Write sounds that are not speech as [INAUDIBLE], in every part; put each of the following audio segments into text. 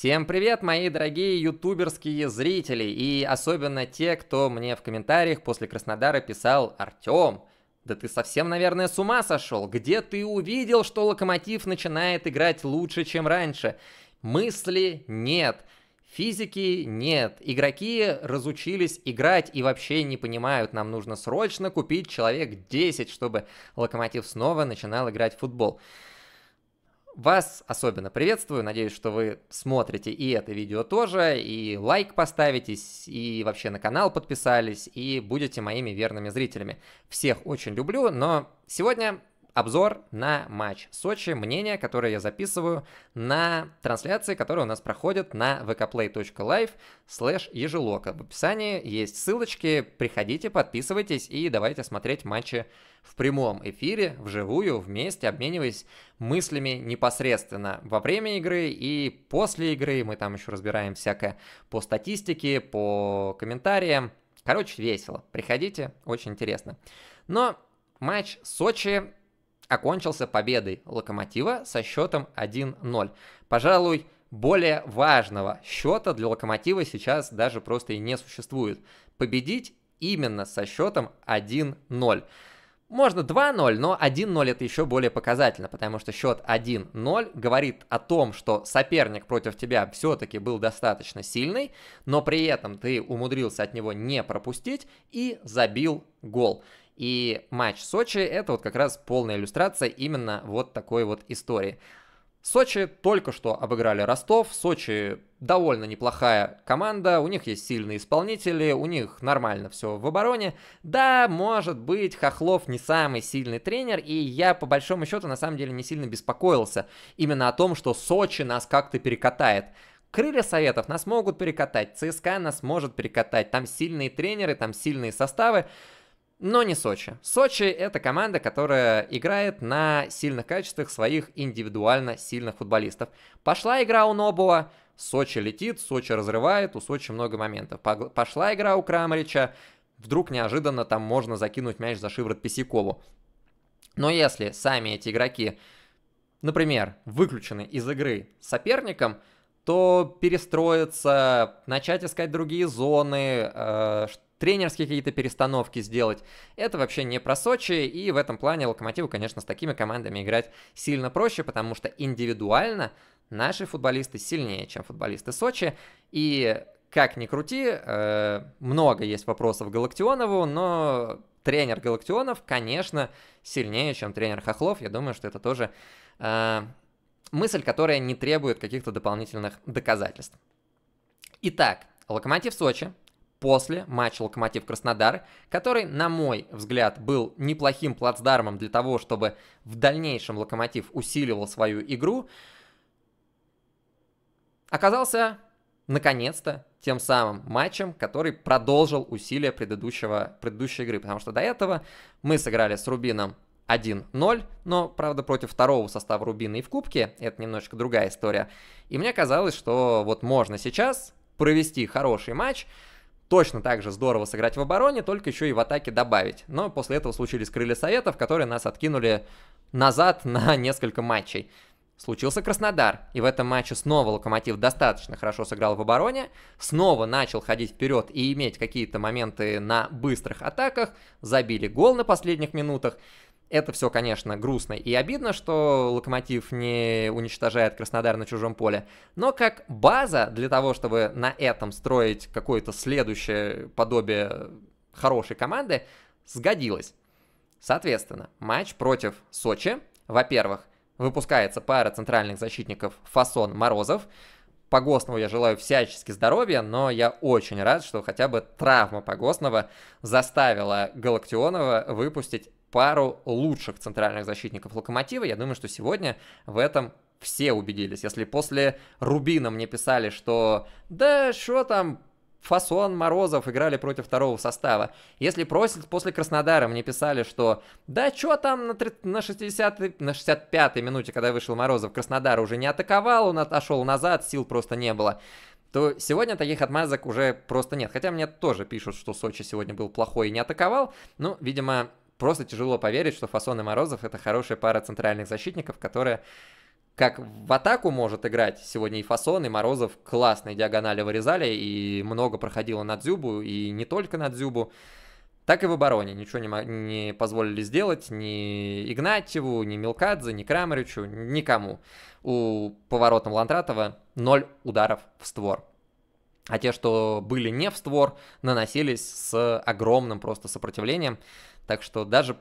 Всем привет, мои дорогие ютуберские зрители, и особенно те, кто мне в комментариях после Краснодара писал Артём, да ты совсем, наверное, с ума сошел, где ты увидел, что Локомотив начинает играть лучше, чем раньше?» Мысли нет, физики нет, игроки разучились играть и вообще не понимают, нам нужно срочно купить человек 10, чтобы Локомотив снова начинал играть в футбол. Вас особенно приветствую, надеюсь, что вы смотрите и это видео тоже, и лайк поставитесь, и вообще на канал подписались, и будете моими верными зрителями. Всех очень люблю, но сегодня обзор на матч Сочи, мнение, которое я записываю на трансляции, которая у нас проходит на vkplay.live slash ежелока. В описании есть ссылочки, приходите, подписывайтесь и давайте смотреть матчи в прямом эфире, вживую, вместе, обмениваясь мыслями непосредственно во время игры и после игры. Мы там еще разбираем всякое по статистике, по комментариям. Короче, весело. Приходите, очень интересно. Но матч Сочи окончился победой «Локомотива» со счетом 1-0. Пожалуй, более важного счета для «Локомотива» сейчас даже просто и не существует. Победить именно со счетом 1-0. Можно 2-0, но 1-0 это еще более показательно, потому что счет 1-0 говорит о том, что соперник против тебя все-таки был достаточно сильный, но при этом ты умудрился от него не пропустить и забил гол. И матч Сочи это вот как раз полная иллюстрация именно вот такой вот истории. Сочи только что обыграли Ростов. Сочи довольно неплохая команда, у них есть сильные исполнители, у них нормально все в обороне. Да, может быть, Хохлов не самый сильный тренер, и я по большому счету на самом деле не сильно беспокоился именно о том, что Сочи нас как-то перекатает. Крылья Советов нас могут перекатать, ЦСКА нас может перекатать, там сильные тренеры, там сильные составы но не Сочи. Сочи это команда, которая играет на сильных качествах своих индивидуально сильных футболистов. Пошла игра у Нобула, Сочи летит, Сочи разрывает, у Сочи много моментов. Пошла игра у Крамарича, вдруг неожиданно там можно закинуть мяч за шиворот Писякову. Но если сами эти игроки, например, выключены из игры соперником, то перестроиться, начать искать другие зоны, э, тренерские какие-то перестановки сделать. Это вообще не про Сочи, и в этом плане Локомотиву, конечно, с такими командами играть сильно проще, потому что индивидуально наши футболисты сильнее, чем футболисты Сочи, и как ни крути, э, много есть вопросов Галактионову, но тренер Галактионов, конечно, сильнее, чем тренер Хохлов. Я думаю, что это тоже э, мысль, которая не требует каких-то дополнительных доказательств. Итак, Локомотив Сочи После матча «Локомотив Краснодар», который, на мой взгляд, был неплохим плацдармом для того, чтобы в дальнейшем «Локомотив» усиливал свою игру, оказался, наконец-то, тем самым матчем, который продолжил усилия предыдущего, предыдущей игры. Потому что до этого мы сыграли с «Рубином» 1-0, но, правда, против второго состава Рубина и в Кубке, это немножечко другая история. И мне казалось, что вот можно сейчас провести хороший матч, точно так же здорово сыграть в обороне, только еще и в атаке добавить. Но после этого случились крылья Советов, которые нас откинули назад [LAUGHS] на несколько матчей. Случился Краснодар, и в этом матче снова Локомотив достаточно хорошо сыграл в обороне, снова начал ходить вперед и иметь какие-то моменты на быстрых атаках, забили гол на последних минутах. Это все, конечно, грустно и обидно, что Локомотив не уничтожает Краснодар на чужом поле. Но как база для того, чтобы на этом строить какое-то следующее подобие хорошей команды, сгодилась. Соответственно, матч против Сочи, во-первых, выпускается пара центральных защитников Фасон Морозов. Погостного я желаю всячески здоровья, но я очень рад, что хотя бы травма Погостного заставила Галактионова выпустить пару лучших центральных защитников Локомотива. Я думаю, что сегодня в этом все убедились. Если после Рубина мне писали, что да, что там, Фасон, Морозов играли против второго состава. Если просит, после Краснодара мне писали, что да что там на, 3, на, 60, на 65-й минуте, когда вышел Морозов, Краснодар уже не атаковал, он отошел назад, сил просто не было то сегодня таких отмазок уже просто нет. Хотя мне тоже пишут, что Сочи сегодня был плохой и не атаковал. Ну, видимо, просто тяжело поверить, что Фасон и Морозов это хорошая пара центральных защитников, которая как в атаку может играть. Сегодня и Фасон, и Морозов классные диагонали вырезали, и много проходило на Дзюбу, и не только на Дзюбу. Так и в обороне ничего не, не позволили сделать ни Игнатьеву, ни Милкадзе, ни Крамаричу, никому. У поворота Лантратова ноль ударов в створ. А те, что были не в створ, наносились с огромным просто сопротивлением. Так что даже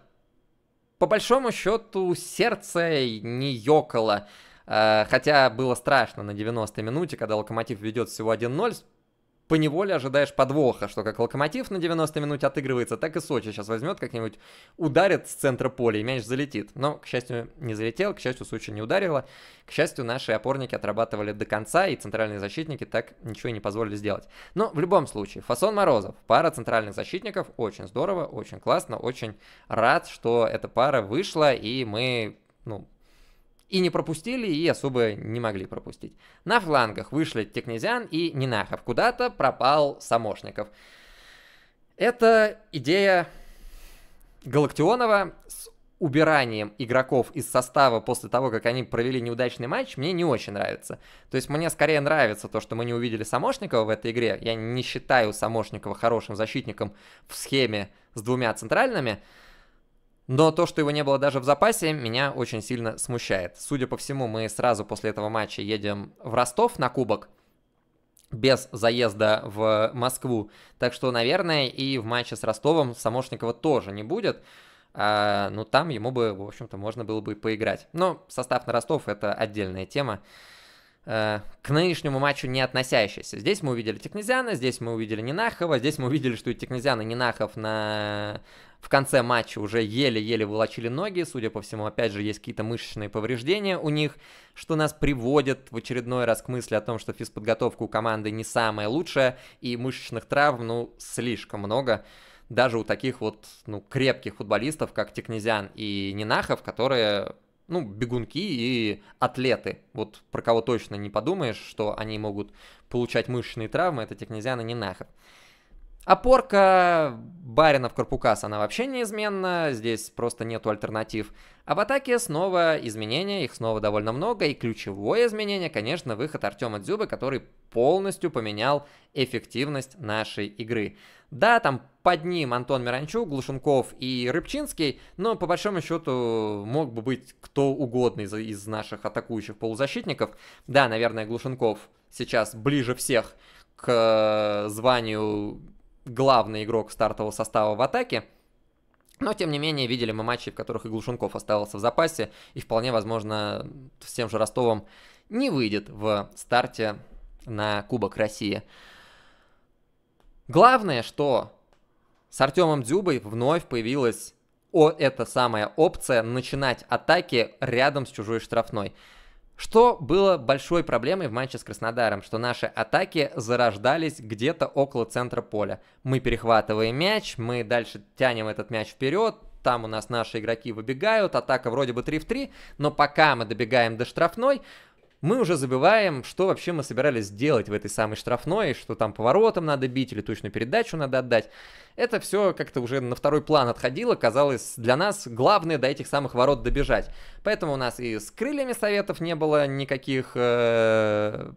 по большому счету сердце не ёкало. Э, хотя было страшно на 90-й минуте, когда Локомотив ведет всего 1-0, поневоле ожидаешь подвоха, что как Локомотив на 90 минуте отыгрывается, так и Сочи сейчас возьмет как-нибудь, ударит с центра поля и мяч залетит. Но, к счастью, не залетел, к счастью, Сочи не ударила. К счастью, наши опорники отрабатывали до конца, и центральные защитники так ничего и не позволили сделать. Но в любом случае, Фасон Морозов, пара центральных защитников, очень здорово, очень классно, очень рад, что эта пара вышла, и мы, ну, и не пропустили, и особо не могли пропустить. На флангах вышли Текнезян и Нинахов. Куда-то пропал Самошников. Это идея Галактионова с убиранием игроков из состава после того, как они провели неудачный матч, мне не очень нравится. То есть мне скорее нравится то, что мы не увидели Самошникова в этой игре. Я не считаю Самошникова хорошим защитником в схеме с двумя центральными, но то, что его не было даже в запасе, меня очень сильно смущает. Судя по всему, мы сразу после этого матча едем в Ростов на кубок без заезда в Москву. Так что, наверное, и в матче с Ростовом Самошникова тоже не будет. А, ну, там ему бы, в общем-то, можно было бы поиграть. Но состав на Ростов – это отдельная тема э, к нынешнему матчу не относящаяся. Здесь мы увидели Технезиана, здесь мы увидели Нинахова, здесь мы увидели, что и Технезиан и Нинахов на в конце матча уже еле-еле волочили ноги, судя по всему, опять же, есть какие-то мышечные повреждения у них, что нас приводит в очередной раз к мысли о том, что физподготовка у команды не самая лучшая, и мышечных травм, ну, слишком много даже у таких вот, ну, крепких футболистов, как Текнезян и Нинахов, которые, ну, бегунки и атлеты. Вот про кого точно не подумаешь, что они могут получать мышечные травмы, это Текнезян и Нинахов. Опорка в Карпукас, она вообще неизменна, здесь просто нету альтернатив. А в атаке снова изменения, их снова довольно много, и ключевое изменение, конечно, выход Артема Дзюбы, который полностью поменял эффективность нашей игры. Да, там под ним Антон Миранчук, Глушенков и Рыбчинский, но по большому счету мог бы быть кто угодно из, из наших атакующих полузащитников. Да, наверное, Глушенков сейчас ближе всех к э, званию главный игрок стартового состава в атаке. Но, тем не менее, видели мы матчи, в которых и Глушенков оставался в запасе, и вполне возможно с тем же Ростовом не выйдет в старте на Кубок России. Главное, что с Артемом Дзюбой вновь появилась о, эта самая опция начинать атаки рядом с чужой штрафной. Что было большой проблемой в матче с Краснодаром, что наши атаки зарождались где-то около центра поля. Мы перехватываем мяч, мы дальше тянем этот мяч вперед, там у нас наши игроки выбегают, атака вроде бы 3 в 3, но пока мы добегаем до штрафной, мы уже забываем, что вообще мы собирались сделать в этой самой штрафной, что там поворотом надо бить или точную передачу надо отдать. Это все как-то уже на второй план отходило, казалось для нас главное до этих самых ворот добежать. Поэтому у нас и с крыльями советов не было никаких э,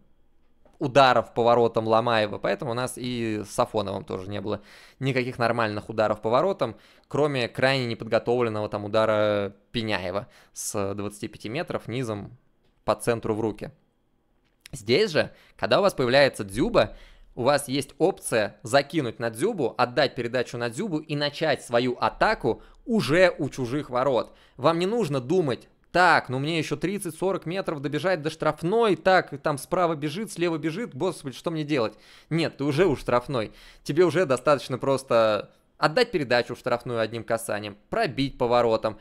ударов поворотом Ломаева, поэтому у нас и с Сафоновым тоже не было никаких нормальных ударов поворотом, кроме крайне неподготовленного там удара Пеняева с 25 метров низом по центру в руки. Здесь же, когда у вас появляется дзюба, у вас есть опция закинуть на дзюбу, отдать передачу на дзюбу и начать свою атаку уже у чужих ворот. Вам не нужно думать, так, ну мне еще 30-40 метров добежать до штрафной, так, там справа бежит, слева бежит, господи, что мне делать? Нет, ты уже у штрафной. Тебе уже достаточно просто отдать передачу в штрафную одним касанием, пробить поворотом,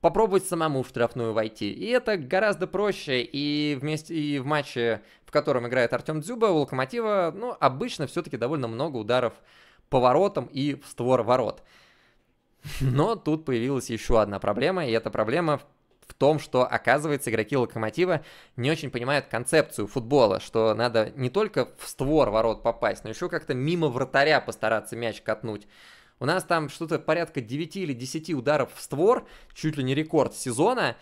попробовать самому в штрафную войти. И это гораздо проще, и, вместе, и в матче, в котором играет Артем Дзюба, у Локомотива, ну, обычно все-таки довольно много ударов по воротам и в створ ворот. Но тут появилась еще одна проблема, и эта проблема в том, что, оказывается, игроки Локомотива не очень понимают концепцию футбола, что надо не только в створ ворот попасть, но еще как-то мимо вратаря постараться мяч катнуть. У нас там что-то порядка 9 или 10 ударов в створ, чуть ли не рекорд сезона,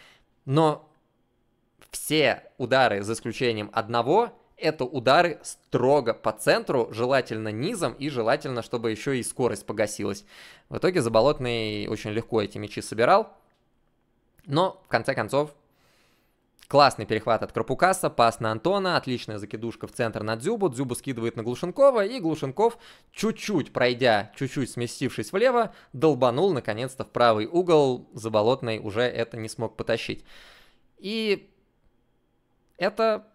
но все удары, за исключением одного, это удары строго по центру, желательно низом и желательно, чтобы еще и скорость погасилась. В итоге Заболотный очень легко эти мячи собирал, но в конце концов Классный перехват от Кропукаса, пас на Антона, отличная закидушка в центр на Дзюбу, Дзюбу скидывает на Глушенкова, и Глушенков, чуть-чуть пройдя, чуть-чуть сместившись влево, долбанул наконец-то в правый угол, Заболотный уже это не смог потащить. И это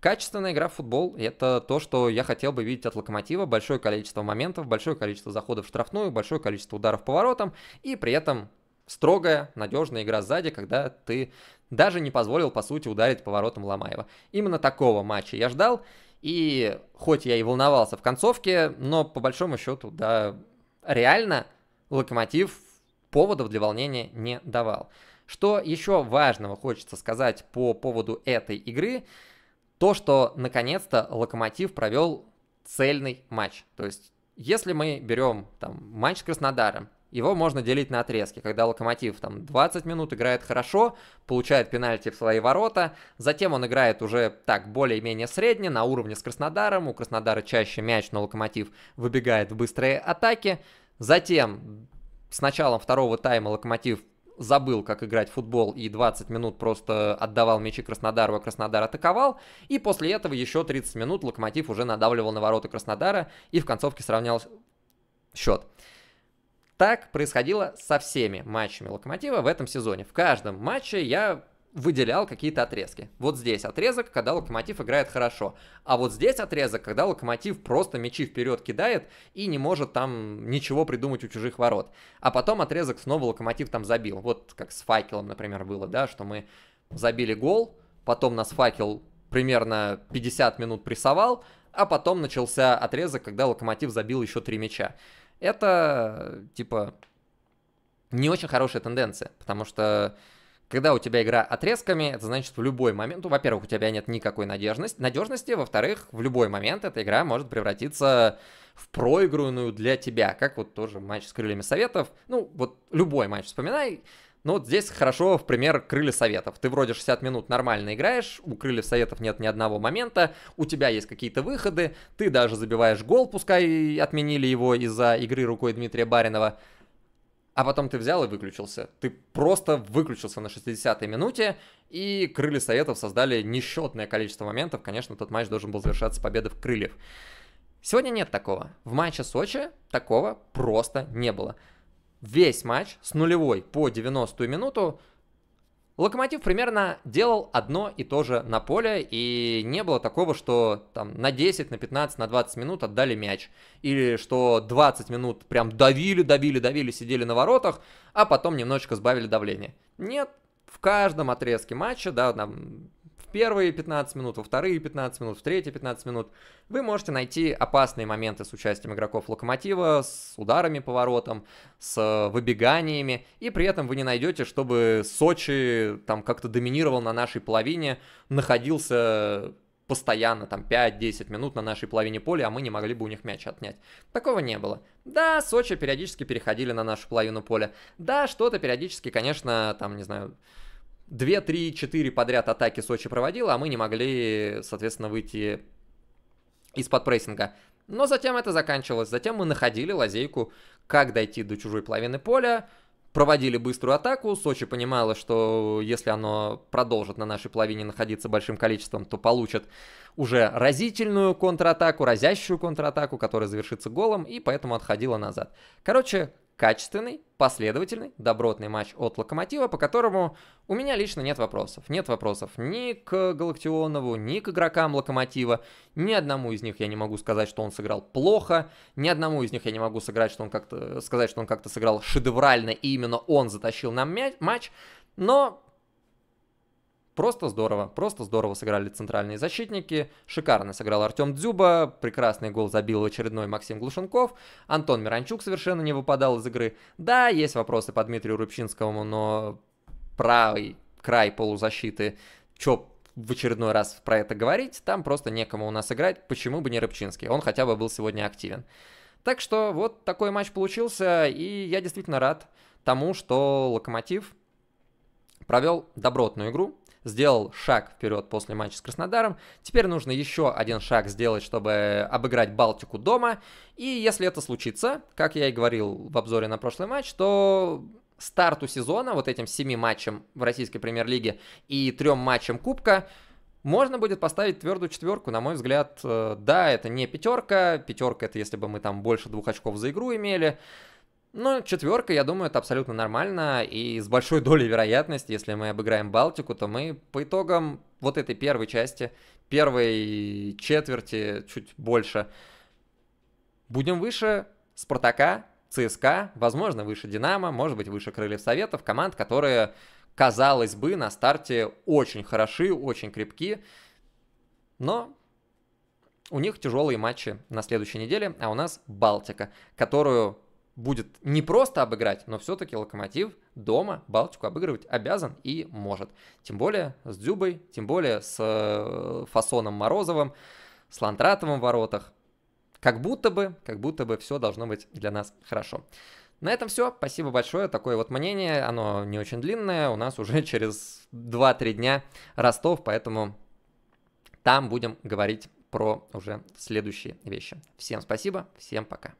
качественная игра в футбол. Это то, что я хотел бы видеть от Локомотива. Большое количество моментов, большое количество заходов в штрафную, большое количество ударов по воротам. И при этом строгая, надежная игра сзади, когда ты даже не позволил, по сути, ударить поворотом Ломаева. Именно такого матча я ждал, и хоть я и волновался в концовке, но по большому счету, да, реально Локомотив поводов для волнения не давал. Что еще важного хочется сказать по поводу этой игры, то, что наконец-то Локомотив провел цельный матч. То есть, если мы берем там матч с Краснодаром, его можно делить на отрезки, когда Локомотив там 20 минут играет хорошо, получает пенальти в свои ворота, затем он играет уже так более-менее средне, на уровне с Краснодаром, у Краснодара чаще мяч, но Локомотив выбегает в быстрые атаки, затем с началом второго тайма Локомотив забыл, как играть в футбол, и 20 минут просто отдавал мячи Краснодару, а Краснодар атаковал. И после этого еще 30 минут Локомотив уже надавливал на ворота Краснодара и в концовке сравнял счет. Так происходило со всеми матчами Локомотива в этом сезоне. В каждом матче я выделял какие-то отрезки. Вот здесь отрезок, когда Локомотив играет хорошо. А вот здесь отрезок, когда Локомотив просто мячи вперед кидает и не может там ничего придумать у чужих ворот. А потом отрезок снова Локомотив там забил. Вот как с факелом, например, было, да, что мы забили гол, потом нас факел примерно 50 минут прессовал, а потом начался отрезок, когда Локомотив забил еще три мяча это типа не очень хорошая тенденция, потому что когда у тебя игра отрезками, это значит в любой момент, ну, во-первых, у тебя нет никакой надежности, надежности, во-вторых, в любой момент эта игра может превратиться в проигранную для тебя, как вот тоже матч с крыльями советов, ну, вот любой матч вспоминай, ну вот здесь хорошо, в пример, крылья советов. Ты вроде 60 минут нормально играешь, у крыльев советов нет ни одного момента, у тебя есть какие-то выходы, ты даже забиваешь гол, пускай отменили его из-за игры рукой Дмитрия Баринова, а потом ты взял и выключился. Ты просто выключился на 60-й минуте, и крылья советов создали несчетное количество моментов. Конечно, тот матч должен был завершаться победой в крыльев. Сегодня нет такого. В матче Сочи такого просто не было весь матч с нулевой по 90-ю минуту Локомотив примерно делал одно и то же на поле, и не было такого, что там на 10, на 15, на 20 минут отдали мяч, или что 20 минут прям давили, давили, давили, сидели на воротах, а потом немножечко сбавили давление. Нет, в каждом отрезке матча, да, там первые 15 минут, во вторые 15 минут, в третьи 15 минут, вы можете найти опасные моменты с участием игроков Локомотива, с ударами по воротам, с э, выбеганиями, и при этом вы не найдете, чтобы Сочи там как-то доминировал на нашей половине, находился постоянно, там, 5-10 минут на нашей половине поля, а мы не могли бы у них мяч отнять. Такого не было. Да, Сочи периодически переходили на нашу половину поля. Да, что-то периодически, конечно, там, не знаю, 2, 3, 4 подряд атаки Сочи проводила, а мы не могли, соответственно, выйти из-под прессинга. Но затем это заканчивалось. Затем мы находили лазейку, как дойти до чужой половины поля, проводили быструю атаку. Сочи понимала, что если оно продолжит на нашей половине находиться большим количеством, то получит уже разительную контратаку, разящую контратаку, которая завершится голом, и поэтому отходила назад. Короче, качественный, последовательный, добротный матч от Локомотива, по которому у меня лично нет вопросов. Нет вопросов ни к Галактионову, ни к игрокам Локомотива. Ни одному из них я не могу сказать, что он сыграл плохо. Ни одному из них я не могу сыграть, что он как-то, сказать, что он как-то сыграл шедеврально, и именно он затащил нам мяч, матч. Но Просто здорово, просто здорово сыграли центральные защитники. Шикарно сыграл Артем Дзюба, прекрасный гол забил очередной Максим Глушенков. Антон Миранчук совершенно не выпадал из игры. Да, есть вопросы по Дмитрию Рубчинскому, но правый край полузащиты, чё в очередной раз про это говорить, там просто некому у нас играть, почему бы не Рыбчинский, он хотя бы был сегодня активен. Так что вот такой матч получился, и я действительно рад тому, что Локомотив провел добротную игру, сделал шаг вперед после матча с Краснодаром. Теперь нужно еще один шаг сделать, чтобы обыграть Балтику дома. И если это случится, как я и говорил в обзоре на прошлый матч, то старту сезона, вот этим семи матчам в российской премьер-лиге и трем матчам Кубка, можно будет поставить твердую четверку, на мой взгляд. Э, да, это не пятерка. Пятерка это если бы мы там больше двух очков за игру имели. Ну, четверка, я думаю, это абсолютно нормально, и с большой [LAUGHS] долей вероятности, если мы обыграем Балтику, то мы по итогам вот этой первой части, первой четверти, чуть больше, будем выше Спартака, ЦСКА, возможно, выше Динамо, может быть, выше Крыльев Советов, команд, которые, казалось бы, на старте очень хороши, очень крепки, но у них тяжелые матчи на следующей неделе, а у нас Балтика, которую будет не просто обыграть, но все-таки Локомотив дома Балтику обыгрывать обязан и может. Тем более с Дзюбой, тем более с э, Фасоном Морозовым, с Лантратовым в воротах. Как будто бы, как будто бы все должно быть для нас хорошо. На этом все. Спасибо большое. Такое вот мнение. Оно не очень длинное. У нас уже [LAUGHS] через 2-3 дня Ростов, поэтому там будем говорить про уже следующие вещи. Всем спасибо, всем пока.